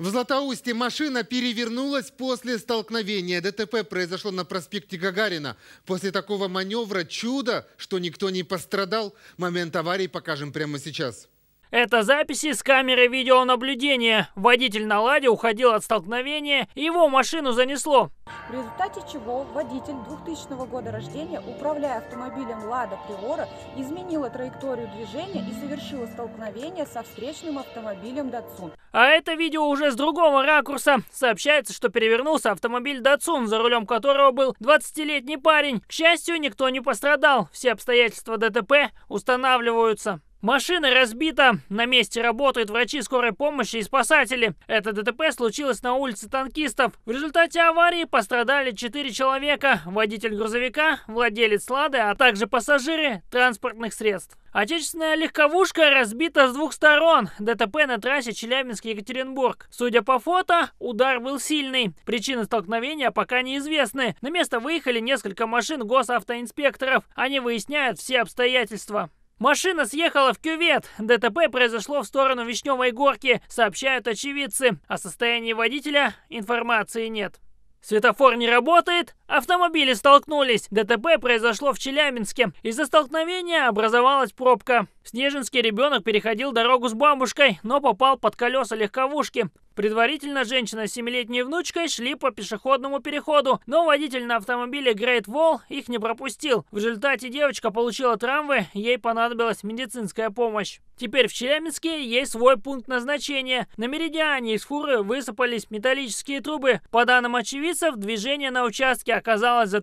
В Златоусте машина перевернулась после столкновения. ДТП произошло на проспекте Гагарина. После такого маневра чудо, что никто не пострадал. Момент аварии покажем прямо сейчас. Это записи с камеры видеонаблюдения. Водитель на «Ладе» уходил от столкновения, его машину занесло. В результате чего водитель 2000 года рождения, управляя автомобилем «Лада Приора», изменила траекторию движения и совершила столкновение со встречным автомобилем «Датсун». А это видео уже с другого ракурса. Сообщается, что перевернулся автомобиль «Датсун», за рулем которого был 20-летний парень. К счастью, никто не пострадал. Все обстоятельства ДТП устанавливаются. Машина разбита, на месте работают врачи скорой помощи и спасатели. Это ДТП случилось на улице танкистов. В результате аварии пострадали 4 человека, водитель грузовика, владелец «Лады», а также пассажиры транспортных средств. Отечественная легковушка разбита с двух сторон. ДТП на трассе Челябинск-Екатеринбург. Судя по фото, удар был сильный. Причины столкновения пока неизвестны. На место выехали несколько машин госавтоинспекторов. Они выясняют все обстоятельства. Машина съехала в кювет. ДТП произошло в сторону Вишневой горки, сообщают очевидцы. О состоянии водителя информации нет. Светофор не работает, Автомобили столкнулись. ДТП произошло в Челябинске. Из-за столкновения образовалась пробка. Снежинский ребенок переходил дорогу с бабушкой, но попал под колеса легковушки. Предварительно женщина с семилетней внучкой шли по пешеходному переходу, но водитель на автомобиле Great Wall их не пропустил. В результате девочка получила травмы, ей понадобилась медицинская помощь. Теперь в Челябинске есть свой пункт назначения. На Меридиане из фуры высыпались металлические трубы. По данным очевидцев, движение на участке оказалось затруднительной.